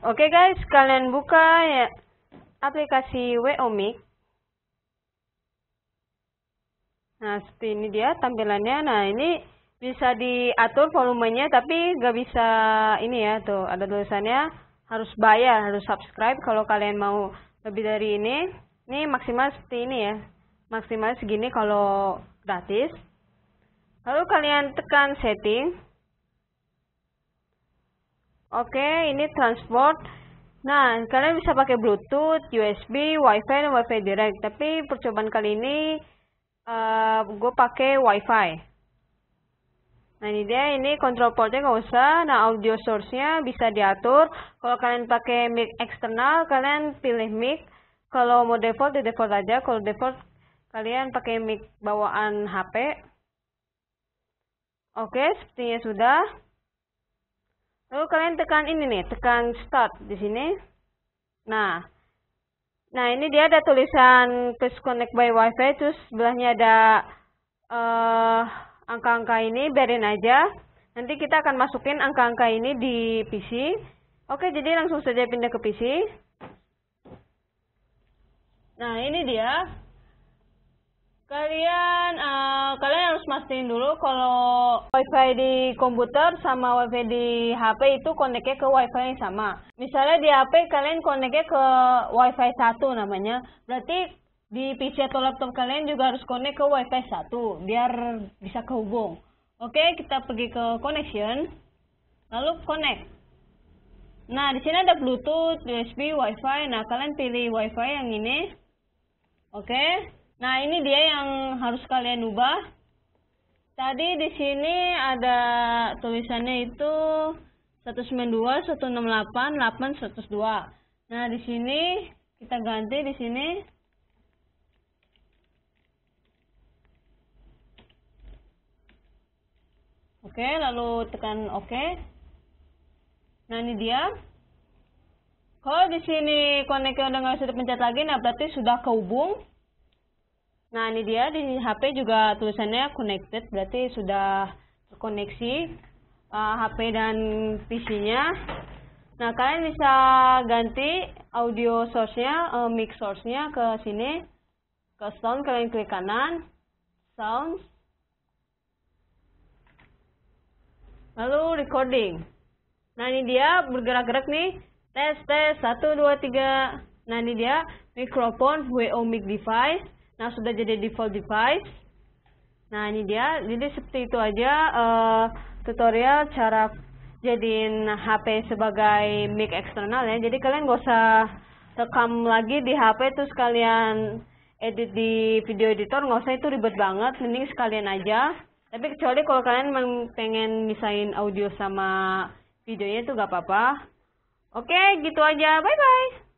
Oke okay guys, kalian buka ya aplikasi Weomic. Nah, seperti ini dia tampilannya. Nah, ini bisa diatur volumenya tapi nggak bisa ini ya, tuh ada tulisannya harus bayar, harus subscribe kalau kalian mau lebih dari ini. Ini maksimal seperti ini ya. Maksimal segini kalau gratis. Lalu kalian tekan setting. Oke, ini transport. Nah, kalian bisa pakai Bluetooth, USB, WiFi, dan WiFi Direct. Tapi percobaan kali ini uh, eh, gue pakai WiFi. Nah, ini dia. Ini control portnya nggak usah. Nah, audio source-nya bisa diatur. Kalau kalian pakai mic eksternal, kalian pilih mic. Kalau mau default, di default aja. Kalau default, kalian pakai mic bawaan HP. Oke, sepertinya sudah. Lalu oh, kalian tekan ini nih, tekan start di sini. Nah, nah ini dia ada tulisan Please connect by wifi, terus sebelahnya ada eh, angka-angka uh, ini, biarin aja. Nanti kita akan masukin angka-angka ini di PC. Oke, jadi langsung saja pindah ke PC. Nah, ini dia. Kalian, uh, kalian pastiin dulu kalau wifi di komputer sama wifi di HP itu koneknya ke wifi yang sama. Misalnya di HP kalian koneknya ke wifi 1 namanya, berarti di PC atau laptop kalian juga harus konek ke wifi 1 biar bisa kehubung. Oke, kita pergi ke connection, lalu connect. Nah, di sini ada Bluetooth, USB, WiFi. Nah, kalian pilih WiFi yang ini. Oke. Nah, ini dia yang harus kalian ubah. Tadi di sini ada tulisannya itu 192, 168, 8, 102. Nah, di sini kita ganti di sini Oke, lalu tekan OK. Nah, ini dia. Kalau di sini koneknya udah nggak usah dipencet lagi, nah berarti sudah kehubung. Nah, ini dia di HP juga tulisannya connected, berarti sudah terkoneksi uh, eh, HP dan PC-nya. Nah, kalian bisa ganti audio source-nya, uh, mic source-nya ke sini. Ke sound, kalian klik kanan. Sound. Lalu recording. Nah, ini dia bergerak-gerak nih. Tes, tes, 1, 2, 3. Nah, ini dia mikrofon WO mic device Nah, sudah jadi default device. Nah, ini dia. Jadi seperti itu aja uh, tutorial cara jadiin HP sebagai mic eksternal ya. Jadi kalian gak usah rekam lagi di HP itu sekalian edit di video editor gak usah itu ribet banget mending sekalian aja tapi kecuali kalau kalian pengen misain audio sama videonya itu gak apa-apa oke gitu aja bye bye